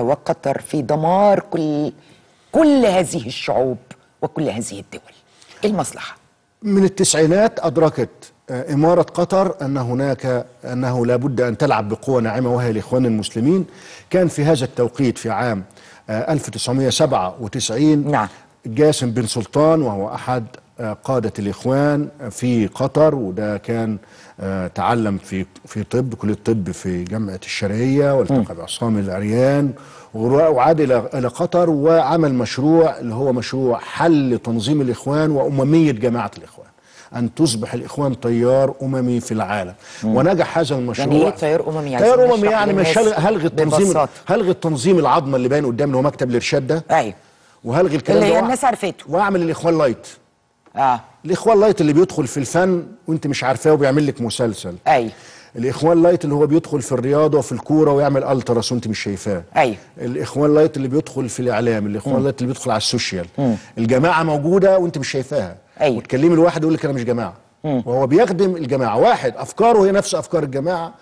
وقطر في دمار كل كل هذه الشعوب وكل هذه الدول إيه المصلحة من التسعينات أدركت آه، إمارة قطر أن هناك أنه لابد أن تلعب بقوة ناعمة وهي الإخوان المسلمين كان في هذا التوقيت في عام 1997 آه، نعم جاسم بن سلطان وهو أحد قادة الإخوان في قطر وده كان آه، تعلم في في طب كلية الطب في جامعة الشرقية والتقى بعصام العريان وعاد إلى إلى قطر وعمل مشروع اللي هو مشروع حل تنظيم الإخوان وأممية جماعة الإخوان أن تصبح الإخوان تيار أممي في العالم مم. ونجح هذا المشروع يعني إيه تيار أممي؟ يعني تيار أممي يعني مش يعني هلغي التنظيم هلغي التنظيم العظمة اللي باين قدامنا هو مكتب الإرشاد ده أيوه وهلغي الكلام اللي هي الناس عرفته وأعمل الإخوان لايت اه الاخوان لايت اللي بيدخل في الفن وانت مش عارفاه وبيعمل لك مسلسل ايوه الاخوان لايت اللي هو بيدخل في الرياضه وفي الكوره ويعمل التراس وانت مش شايفاه ايوه الاخوان لايت اللي بيدخل في الاعلام الاخوان م. لايت اللي بيدخل على السوشيال م. الجماعه موجوده وانت مش شايفاها ايوه وتكلمي الواحد يقول لك انا مش جماعه م. وهو بيخدم الجماعه واحد افكاره هي نفس افكار الجماعه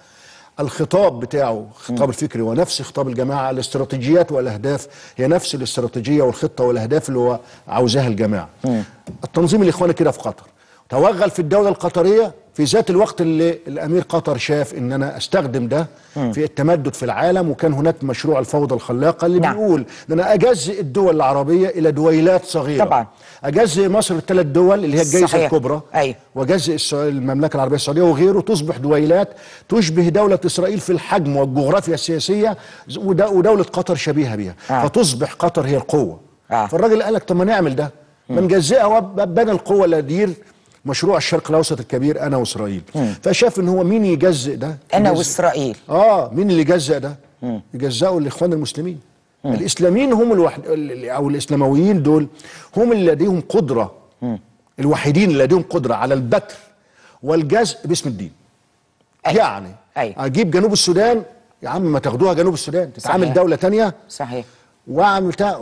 الخطاب بتاعه خطاب الفكري هو نفس خطاب الجماعة الاستراتيجيات والأهداف هي نفس الاستراتيجية والخطة والأهداف اللي هو عاوزها الجماعة التنظيم الإخواني كده في قطر توغل في الدولة القطرية في ذات الوقت اللي الامير قطر شاف ان انا استخدم ده في التمدد في العالم وكان هناك مشروع الفوضى الخلاقه اللي نعم. بيقول ان انا اجزئ الدول العربيه الى دويلات صغيره طبعا اجزئ مصر الثلاث دول اللي هي الجيزه صحيح. الكبرى أيوه. واجزئ المملكه العربيه السعوديه وغيره تصبح دويلات تشبه دوله اسرائيل في الحجم والجغرافيا السياسيه ودوله قطر شبيهه بها آه. فتصبح قطر هي القوه آه. فالراجل قال لك طب ما نعمل ده ما نجزئها وابان القوه اللي تدير مشروع الشرق الاوسط الكبير انا واسرائيل فشاف ان هو مين يجزئ ده انا واسرائيل اه مين اللي يجزئ ده يجزئوا الاخوان المسلمين مم. الاسلاميين هم الوحد او الاسلامويين دول هم اللي لديهم قدره مم. الوحيدين اللي لديهم قدره على البتر والجزء باسم الدين أي. أيوة. يعني أي. أيوة. اجيب جنوب السودان يا عم ما تاخدوها جنوب السودان تتعامل صحيح. دوله ثانيه صحيح وعملتها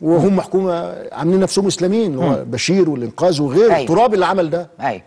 وهم حكومه عاملين نفسهم اسلاميين هو بشير والانقاذ وغيره التراب تراب اللي عمل ده أيوه.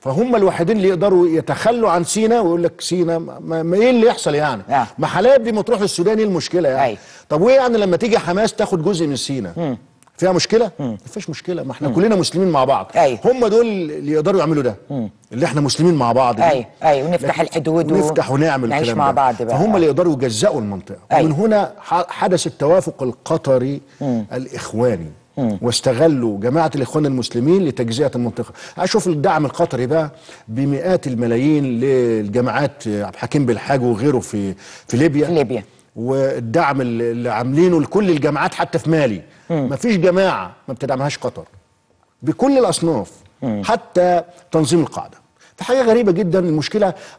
فهم الوحيدين اللي يقدروا يتخلوا عن سينا ويقول لك سينا ما, ما ايه اللي يحصل يعني أه. ما حلاب دي ما تروح للسودان ايه المشكله يعني أيوه. طب وايه يعني لما تيجي حماس تاخد جزء من سينا فيها مشكله ما فيهاش مشكله ما احنا مم. كلنا مسلمين مع بعض أيوه. هم دول اللي يقدروا يعملوا ده مم. اللي احنا مسلمين مع بعض ايوه ايوه ونفتح الحدود ونفتح ونعمل نعيش مع بعض بقى. فهم اللي يقدروا يجزأوا المنطقه أيوه. ومن هنا حدث التوافق القطري مم. الاخواني مم. واستغلوا جماعه الاخوان المسلمين لتجزئه المنطقه اشوف الدعم القطري بقى بمئات الملايين للجماعات عبد الحكيم بالحاج وغيره في في ليبيا في ليبيا والدعم اللي عاملينه لكل الجامعات حتى في مالي ما فيش جماعه ما بتدعمهاش قطر بكل الاصناف حتى تنظيم القاعده في حاجه غريبه جدا المشكله